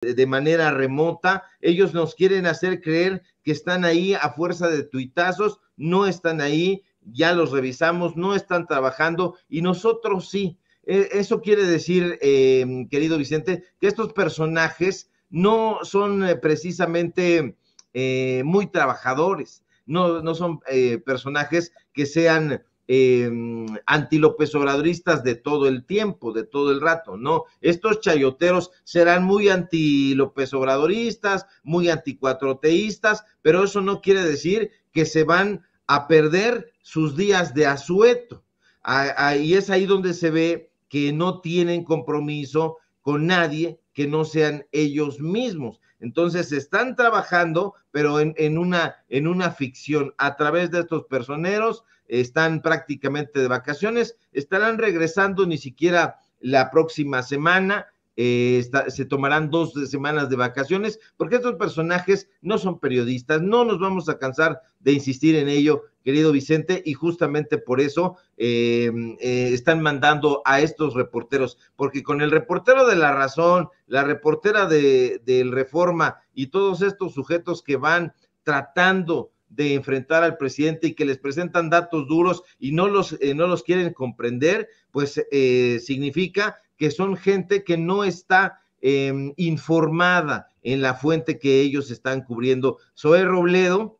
de manera remota. Ellos nos quieren hacer creer que están ahí a fuerza de tuitazos, no están ahí, ya los revisamos, no están trabajando y nosotros sí. E, eso quiere decir, em, querido Vicente, que estos personajes no son eh, precisamente eh, muy trabajadores, no, no son eh, personajes que sean eh, antilópez obradoristas de todo el tiempo, de todo el rato, no. Estos chayoteros serán muy antilópez obradoristas, muy anticuatroteístas, pero eso no quiere decir que se van a perder sus días de asueto. y es ahí donde se ve que no tienen compromiso con nadie que no sean ellos mismos. Entonces están trabajando, pero en, en, una, en una ficción. A través de estos personeros están prácticamente de vacaciones, estarán regresando ni siquiera la próxima semana eh, se tomarán dos semanas de vacaciones, porque estos personajes no son periodistas, no nos vamos a cansar de insistir en ello, querido Vicente, y justamente por eso em, eh, están mandando a estos reporteros, porque con el reportero de La Razón, la reportera del de Reforma y todos estos sujetos que van tratando de enfrentar al presidente y que les presentan datos duros y no los, eh, no los quieren comprender, pues eh, significa que son gente que no está em, informada en la fuente que ellos están cubriendo. Zoe Robledo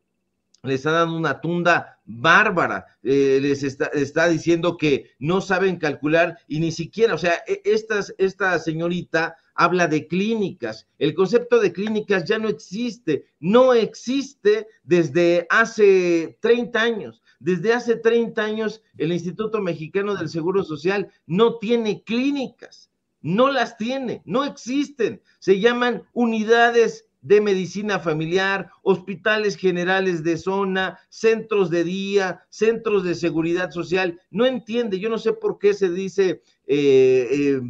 les está dando una tunda bárbara, eh, les está, diciendo que no saben calcular y ni siquiera, o sea, e, estas, esta señorita habla de clínicas. El concepto de clínicas ya no existe, no existe desde hace 30 años. Desde hace 30 años el Instituto Mexicano del Seguro Social no tiene clínicas, no las tiene, no existen. Se llaman unidades de medicina familiar, hospitales generales de zona, centros de día, centros de seguridad social. No entiende, yo no sé por qué se dice eh, eh,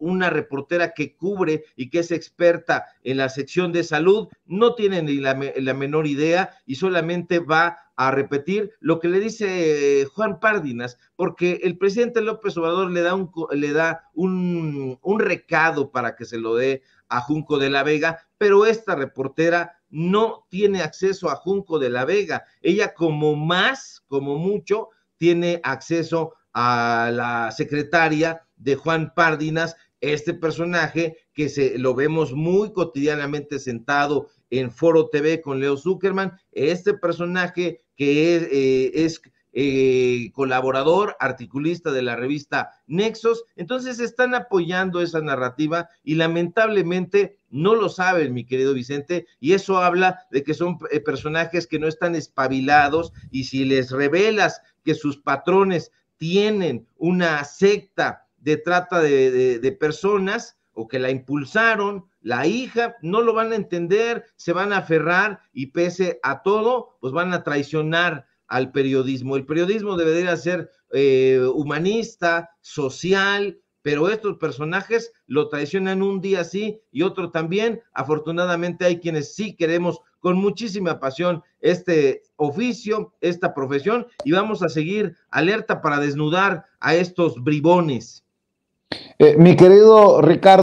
una reportera que cubre y que es experta en la sección de salud, no tiene ni la, menor idea y solamente va a repetir lo que le dice eh, Juan Párdinas, porque el presidente López Obrador le da un, le da un, un recado para que se lo dé a Junco de la Vega, pero esta reportera no tiene acceso a Junco de la Vega. Ella como más, como mucho, tiene acceso a la secretaria de Juan Párdinas este personaje que se lo vemos muy cotidianamente sentado en Foro TV con Leo Zuckerman, este personaje que es, eh, eh, colaborador, articulista de la revista Nexos. Entonces están apoyando esa narrativa y lamentablemente no lo saben, mi querido Vicente, y eso habla de que son eh, personajes que no están espabilados y si les revelas que sus patrones tienen una secta de trata de, personas o que la impulsaron, la hija, no lo van a entender, se van a aferrar y pese a todo, pues van a traicionar al periodismo. El periodismo debería ser eh, humanista, social, pero estos personajes lo traicionan un día sí y otro también. Afortunadamente hay quienes sí queremos con muchísima pasión este oficio, esta profesión, y vamos a seguir alerta para desnudar a estos bribones. Eh, mi querido Ricardo.